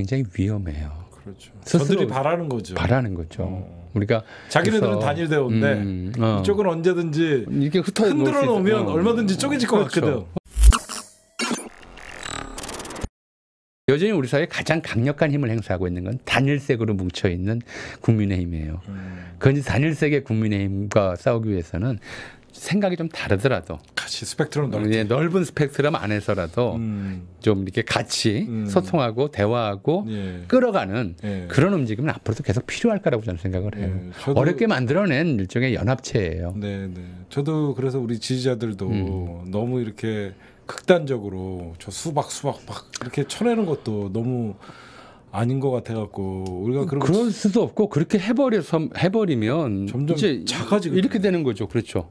굉장히 위험해요. 그렇죠. 저들이 바라는 거죠. 바라는 거죠. 어. 우리가 자기네들은 단일 대원데 음, 음, 어. 이쪽은 언제든지 이렇게 흩어 흔들어 놓으면 어. 얼마든지 쪼개질 것 그렇죠. 같거든. 여전히 우리 사회 가장 강력한 힘을 행사하고 있는 건 단일색으로 뭉쳐 있는 국민의힘이에요. 음. 그건 단일색의 국민의힘과 싸우기 위해서는 생각이 좀 다르더라도 같이 스펙트럼 넓 예, 넓은 스펙트럼 안에서라도 음. 좀 이렇게 같이 음. 소통하고 대화하고 예. 끌어가는 예. 그런 움직임은 앞으로도 계속 필요할 거라고 저는 생각을 해요. 예, 저도, 어렵게 만들어낸 일종의 연합체예요. 네, 네. 저도 그래서 우리 지지자들도 음. 너무 이렇게 극단적으로 저 수박 수박 막 이렇게 쳐내는 것도 너무 아닌 것 같아갖고 우리가 그런 그럴 수도 없고 그렇게 해버려서 해버리면 점점 작아지고 이렇게 되는 거죠. 그렇죠.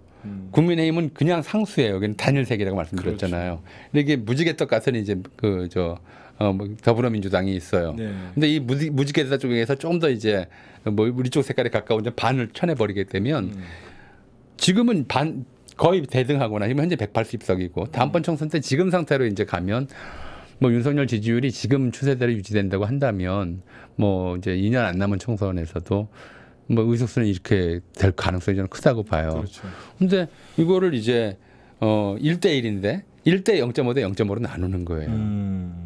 국민의힘은 그냥 상수예요. 여기는 단일 색이라고 말씀드렸잖아요. 그렇죠. 근데 이게 무지개떡 가서는 이제 그저 어, 뭐 더불어민주당이 있어요. 네. 근데 이 무지, 무지개다 쪽에서 조금 더 이제 뭐 우리 쪽 색깔에 가까운 이제 반을 쳐내버리게 되면 음. 지금은 반 거의 대등하거나 지금 현재 180석이고 음. 다음번 총선 때 지금 상태로 이제 가면 뭐 윤석열 지지율이 지금 추세대로 유지된다고 한다면 뭐 이제 2년 안 남은 총선에서도 뭐 의석수는 이렇게 될 가능성이 저는 크다고 봐요. 그렇죠. 근데 이거를 이제 어 1대 1인데 1대 0.5대 0.5로 나누는 거예요. 음.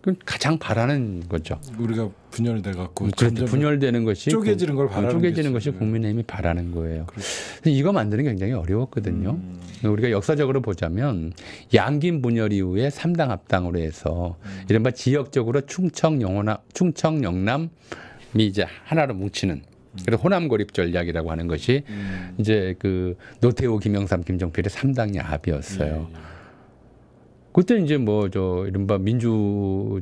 그럼 가장 바라는 거죠. 우리가 분열이 돼 갖고 음, 그렇죠. 분열되는 것이 쪼개지는 걸 그 바라는 쪼개지는 것이 국민의힘이 바라는 거예요. 그렇죠. 이거 만드는 게 굉장히 어려웠거든요. 음. 우리가 역사적으로 보자면 양김 분열 이후에 3당 합당으로 해서 음. 이른바 지역적으로 충청 영호나 충청 영남이 이제 하나로 뭉치는 그래서 호남 고립 전략이라고 하는 것이 음. 이제 그 노태우, 김영삼, 김정필의 삼당 야합이었어요. 예, 예, 그때 이제 뭐 저 이른바 민주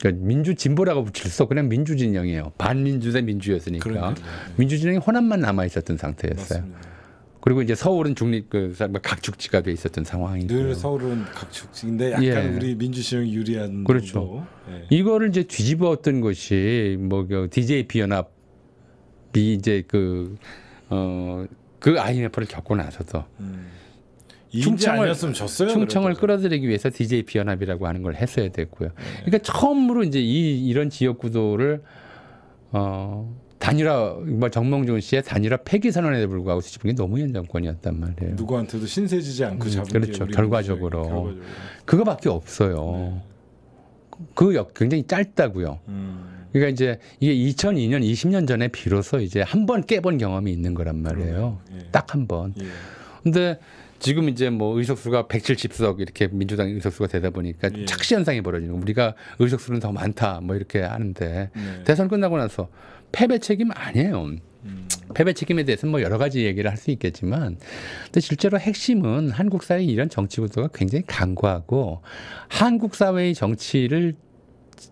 그러니까 민주 진보라고 붙일 수 없고 그냥 민주 진영이에요. 반민주 대 민주였으니까 그러니까요. 민주 진영이 호남만 남아 있었던 상태였어요. 맞습니다. 그리고 이제 서울은 중립 그 각축지가 돼 있었던 상황이고 늘 서울은 각축지인데 약간 예. 우리 민주시형 유리한 그렇죠. 예. 이거를 이제 뒤집어엎던 것이 뭐그 DJP 연합 이 이제 그 어, 그 IMF를 겪고 나서도 음. 충청을 졌어요, 충청을 그래도. 끌어들이기 위해서 DJ 비연합이라고 하는 걸 했어야 됐고요. 네. 그러니까 처음으로 이제 이 이런 지역 구도를 어 단일화 정말 뭐 정몽준 씨의 단일화 폐기 선언에도 불구하고 수집한 게 노무현 정권이었단 말이에요. 누구한테도 신세지지 않고 음, 잡은 음, 그렇죠. 결과적으로. 결과적으로. 그거밖에 없어요. 네. 그 역, 굉장히 짧다고요. 음. 그러니까 이제 이게 2002년 20년 전에 비로소 이제 한 번 깨본 경험이 있는 거란 말이에요. 예. 딱한 번. 예. 근데 지금 이제 뭐 의석수가 170석 이렇게 민주당 의석수가 되다 보니까 예. 착시 현상이 벌어지는 우리가 의석수는 더 많다 뭐 이렇게 하는데 예. 대선 끝나고 나서 패배 책임 아니에요. 음. 패배 책임에 대해서뭐 여러 가지 얘기를 할 수 있겠지만, 근데 실제로 핵심은 한국 사회 이런 정치 구도가 굉장히 강구하고 한국 사회의 정치를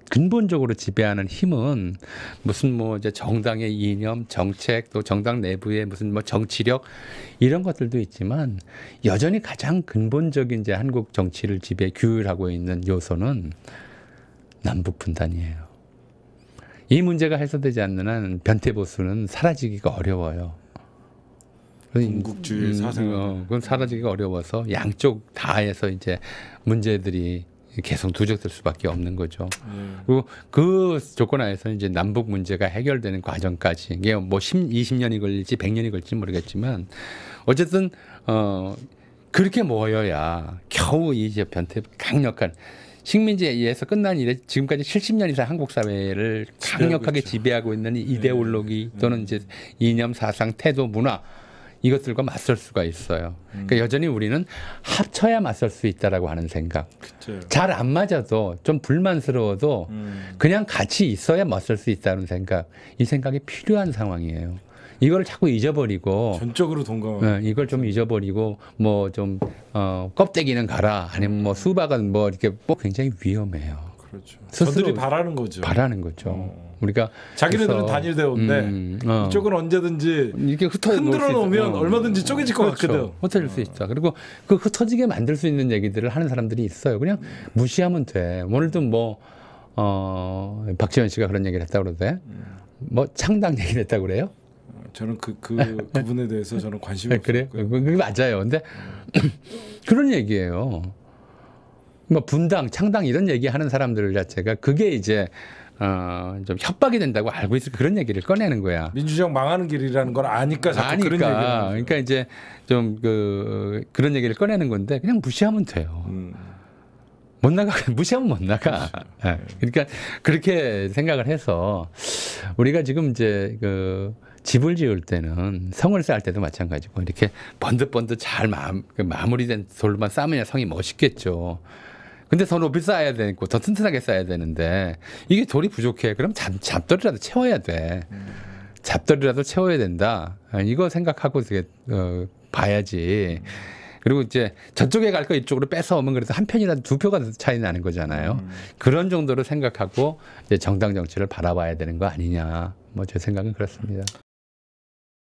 근본적으로 지배하는 힘은 무슨 뭐 이제 정당의 이념, 정책, 또 정당 내부의 무슨 뭐 정치력 이런 것들도 있지만 여전히 가장 근본적인 이제 한국 정치를 지배 규율하고 있는 요소는 남북 분단이에요. 이 문제가 해소되지 않는 한 변태 보수는 사라지기가 어려워요. 군국주의 사상. 음, 어, 그건 사라지기가 어려워서 양쪽 다에서 이제 문제들이 계속 누적될 수밖에 없는 거죠. 음. 그리고 그 조건 안에서 이제 남북 문제가 해결되는 과정까지 이게 뭐 10, 20년이 걸릴지 100년이 걸릴지 모르겠지만 어쨌든 어 그렇게 모여야 겨우 이제 변태 강력한 식민지에 의해서 끝난 이래 지금까지 70년 이상 한국 사회를 강력하게 지배하고 있는 예. 이데올로기 네. 또는 예. 이제 이념, 사상, 태도, 문화 이것들과 맞설 수가 있어요. 그러니까 음. 그러니까 여전히 우리는 합쳐야 맞설 수 있다라고 하는 생각. 잘 안 맞아도 좀 불만스러워도 음. 그냥 같이 있어야 맞설 수 있다는 생각. 이 생각이 필요한 상황이에요. 이걸 자꾸 잊어버리고 전적으로 동감. 네, 이걸 좀 잊어버리고 뭐좀 어, 껍데기는 가라 아니면 뭐 수박은 뭐 이렇게 뭐 굉장히 위험해요. 그렇죠. 스스로 바라는 거죠. 바라는 거죠. 어. 우리가 자기네들은 단일 대우인데 음, 어. 이쪽은 언제든지 이렇게 흔들어 놓으면 어. 얼마든지 쪼개질 것 그렇죠. 같거든. 흩어질 수 어. 있다. 그리고 그 흩어지게 만들 수 있는 얘기들을 하는 사람들이 있어요. 그냥 무시하면 돼. 오늘도 뭐 어, 박지현 씨가 그런 얘기를 했다그러는데뭐 창당 얘기를 했다고 그래요? 저는 그, 그, 그분에 네. 대해서 저는 관심이 네, 그래요그 그게 맞아요. 근데 그런 얘기예요. 뭐 분당, 창당 이런 얘기 하는 사람들 자체가 그게 이제 어, 좀 협박이 된다고 알고 있어 그런 얘기를 꺼내는 거야. 민주적 망하는 길이라는 걸 아니까 자꾸 아니까. 그런 얘기를. 그러니까 이제 좀 그 그런 얘기를 꺼내는 건데 그냥 무시하면 돼요. 음. 못 나가 무시하면 못 나가. 네. 그러니까 그렇게 생각을 해서 우리가 지금 이제 그 집을 지을 때는 성을 쌓을 때도 마찬가지고 이렇게 번듯번듯 잘 마, 그 마무리된 돌만 쌓으면 성이 멋있겠죠. 근데 더 높이 쌓아야 되고 더 튼튼하게 쌓아야 되는데 이게 돌이 부족해. 그럼 잡, 잡돌이라도 채워야 돼. 잡돌이라도 채워야 된다. 아, 이거 생각하고 되게 어, 봐야지. 그리고 이제 저쪽에 갈 거 이쪽으로 뺏어 오면 그래서 한 편이라도 두 표가 차이 나는 거잖아요. 그런 정도로 생각하고 이제 정당 정치를 바라봐야 되는 거 아니냐. 뭐 제 생각은 그렇습니다.